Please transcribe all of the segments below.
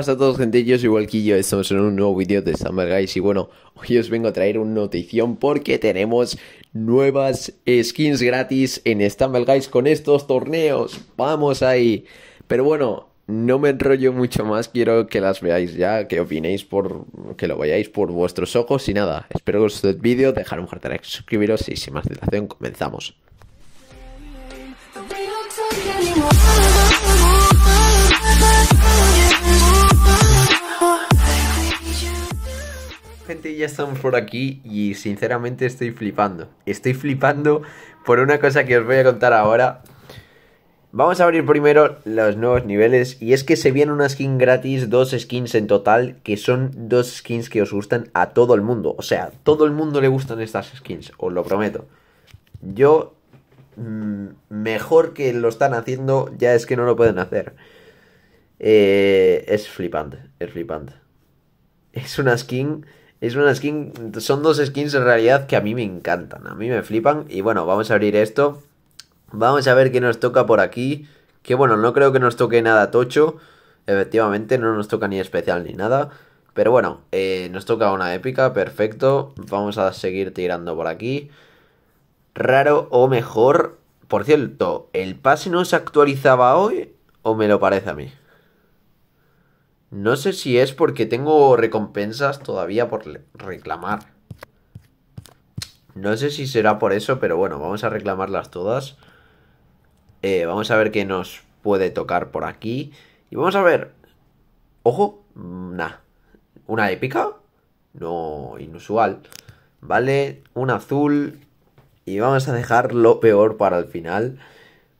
Hola a todos gente, yo soy Walquillo, estamos en un nuevo vídeo de Summer Guys y bueno, hoy os vengo a traer una notición porque tenemos nuevas skins gratis en Stumble Guys con estos torneos, vamos ahí. Pero bueno, no me enrollo mucho más, quiero que las veáis ya, que opinéis por, que lo veáis por vuestros ojos y nada, espero que os guste el vídeo, dejar un like, suscribiros y sin más dilación comenzamos. ya estamos por aquí y sinceramente estoy flipando. Estoy flipando por una cosa que os voy a contar ahora. Vamos a abrir primero los nuevos niveles y es que se viene una skin gratis, dos skins en total, que son dos skins que os gustan a todo el mundo. O sea, todo el mundo le gustan estas skins, os lo prometo. Yo, mm, mejor que lo están haciendo, ya es que no lo pueden hacer. Eh, es flipante, es flipante. Es una skin es una skin, son dos skins en realidad que a mí me encantan, a mí me flipan. Y bueno, vamos a abrir esto. Vamos a ver qué nos toca por aquí. Que bueno, no creo que nos toque nada tocho. Efectivamente, no nos toca ni especial ni nada. Pero bueno, eh, nos toca una épica, perfecto. Vamos a seguir tirando por aquí. Raro o mejor. Por cierto, ¿el pase no se actualizaba hoy? ¿O me lo parece a mí? No sé si es porque tengo recompensas todavía por reclamar. No sé si será por eso, pero bueno, vamos a reclamarlas todas. Eh, vamos a ver qué nos puede tocar por aquí. Y vamos a ver... Ojo, mm, nah. ¿Una épica? No, inusual. Vale, un azul. Y vamos a dejar lo peor para el final.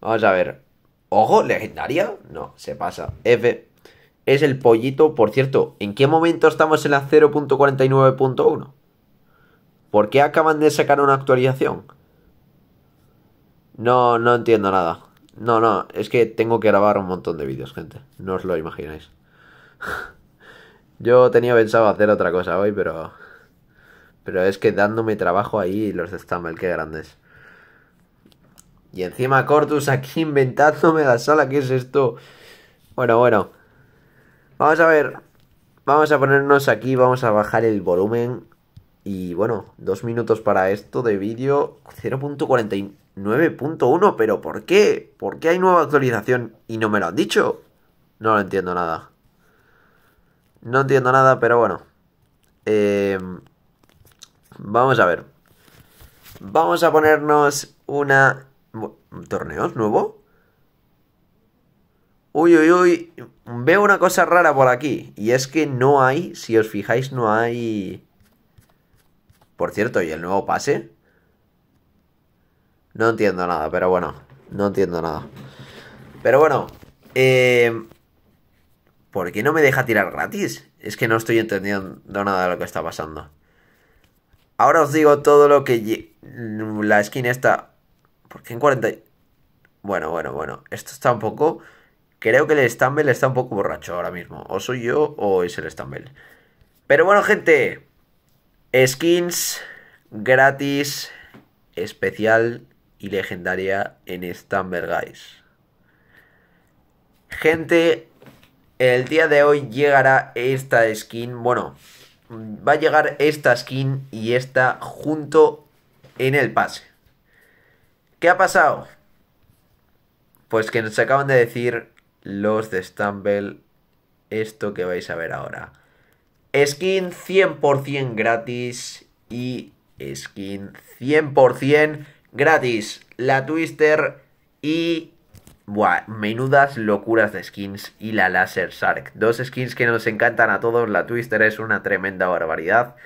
Vamos a ver. Ojo, legendaria. No, se pasa. F es el pollito. Por cierto, ¿en qué momento estamos en la 0.49.1? ¿Por qué acaban de sacar una actualización? No, no entiendo nada. No, no, es que tengo que grabar un montón de vídeos, gente. No os lo imagináis. Yo tenía pensado hacer otra cosa hoy, pero... Pero es que dándome trabajo ahí los de Stamel, qué grandes. Y encima Cortus aquí inventándome la sala, ¿qué es esto? Bueno, bueno. Vamos a ver. Vamos a ponernos aquí, vamos a bajar el volumen. Y bueno, dos minutos para esto de vídeo. 0.49.1, pero ¿por qué? ¿Por qué hay nueva actualización y no me lo han dicho? No lo entiendo nada. No entiendo nada, pero bueno. Em, vamos a ver. Vamos a ponernos una... ¿Torneos nuevo? Uy, uy, uy, veo una cosa rara por aquí. Y es que no hay, si os fijáis, no hay... Por cierto, ¿y el nuevo pase? No entiendo nada, pero bueno, no entiendo nada. Pero bueno, eh... ¿por qué no me deja tirar gratis? Es que no estoy entendiendo nada de lo que está pasando. Ahora os digo todo lo que... La skin está... ¿Por qué en 40... Bueno, bueno, bueno. Esto está un poco... Creo que el Stumble está un poco borracho ahora mismo. O soy yo o es el Stumble. Pero bueno, gente. Skins gratis, especial y legendaria en Stumble Guys. Gente, el día de hoy llegará esta skin. Bueno, va a llegar esta skin y esta junto en el pase. ¿Qué ha pasado? Pues que nos acaban de decir los de Stumble esto que vais a ver ahora. Skin 100% gratis y skin 100% gratis. La Twister y... Buah, menudas locuras de skins y la Laser Shark. Dos skins que nos encantan a todos. La Twister es una tremenda barbaridad.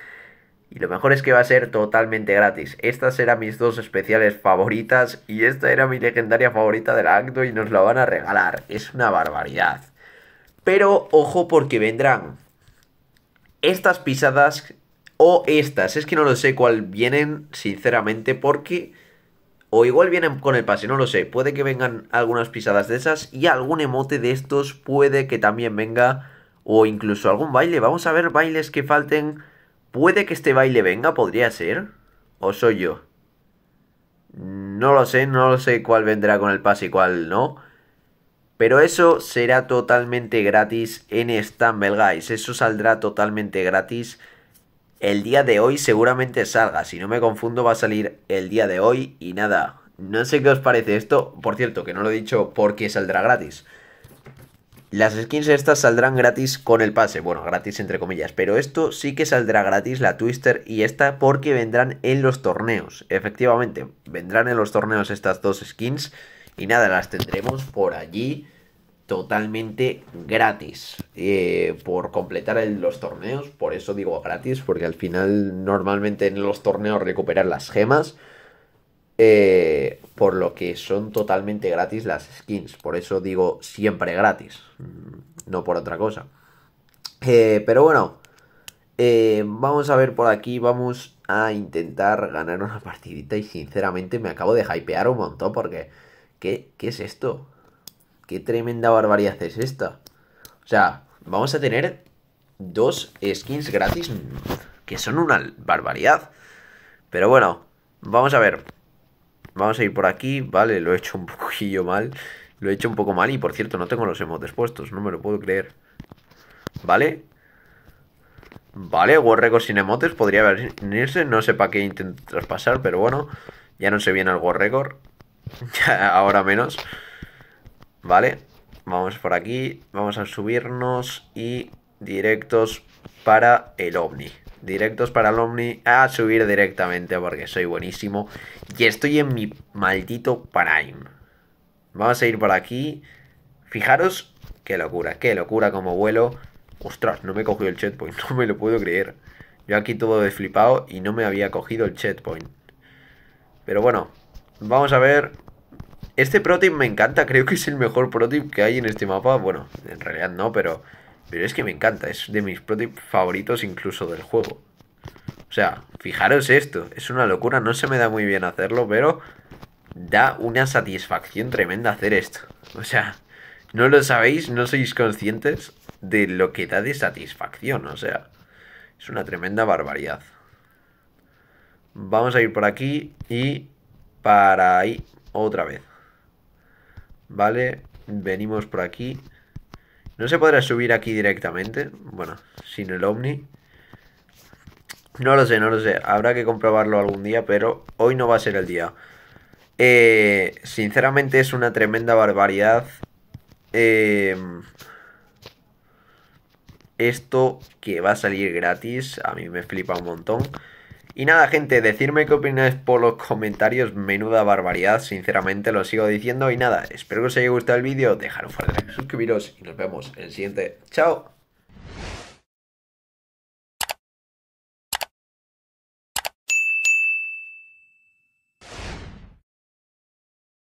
Y lo mejor es que va a ser totalmente gratis. Estas eran mis dos especiales favoritas y esta era mi legendaria favorita del acto y nos la van a regalar. Es una barbaridad. Pero ojo porque vendrán estas pisadas o estas. Es que no lo sé cuál vienen, sinceramente, porque... O igual vienen con el pase, no lo sé. Puede que vengan algunas pisadas de esas y algún emote de estos puede que también venga. O incluso algún baile. Vamos a ver bailes que falten Puede que este baile venga, podría ser. ¿O soy yo? No lo sé, no lo sé cuál vendrá con el pase y cuál no. Pero eso será totalmente gratis en Stumble Guys. Eso saldrá totalmente gratis. El día de hoy seguramente salga. Si no me confundo, va a salir el día de hoy. Y nada, no sé qué os parece esto. Por cierto, que no lo he dicho porque saldrá gratis. Las skins estas saldrán gratis con el pase, bueno, gratis entre comillas, pero esto sí que saldrá gratis, la Twister y esta, porque vendrán en los torneos. Efectivamente, vendrán en los torneos estas dos skins y nada, las tendremos por allí totalmente gratis eh, por completar los torneos, por eso digo gratis, porque al final normalmente en los torneos recuperar las gemas por lo que son totalmente gratis las skins. Por eso digo siempre gratis, no por otra cosa. Eh, pero bueno, eh, vamos a ver por aquí, vamos a intentar ganar una partidita y sinceramente me acabo de hypear un montón porque... ¿Qué, qué es esto? ¿Qué tremenda barbaridad es esta? O sea, vamos a tener dos skins gratis que son una barbaridad. Pero bueno, vamos a ver. Vamos a ir por aquí, vale, lo he hecho un poquillo mal. Lo he hecho un poco mal y, por cierto, no tengo los emotes puestos, no me lo puedo creer. ¿Vale? Vale, Record sin emotes, podría venirse, no sé para qué intento traspasar, pero bueno, ya no se viene al Record Ahora menos. Vale, vamos por aquí, vamos a subirnos y directos para el ovni directos para el Omni a subir directamente porque soy buenísimo. Y estoy en mi maldito Prime. Vamos a ir por aquí. Fijaros, qué locura, qué locura como vuelo. Ostras, no me he cogido el checkpoint, no me lo puedo creer. Yo aquí todo desflipado y no me había cogido el checkpoint. Pero bueno, vamos a ver. Este protip me encanta, creo que es el mejor protip que hay en este mapa. Bueno, en realidad no, pero pero es que me encanta, es de mis prototipos favoritos incluso del juego. O sea, fijaros esto, es una locura, no se me da muy bien hacerlo, pero da una satisfacción tremenda hacer esto. O sea, no lo sabéis, no sois conscientes de lo que da de satisfacción, o sea, es una tremenda barbaridad. Vamos a ir por aquí y para ahí otra vez. Vale, venimos por aquí. No se podrá subir aquí directamente. Bueno, sin el ovni. No lo sé, no lo sé. Habrá que comprobarlo algún día, pero hoy no va a ser el día. Eh, sinceramente es una tremenda barbaridad. Em, esto que va a salir gratis, a mí me flipa un montón. Y nada, gente, decirme qué opináis por los comentarios, menuda barbaridad, sinceramente lo sigo diciendo. Y nada, espero que os haya gustado el vídeo, dejad un like, suscribiros y nos vemos en el siguiente. ¡Chao!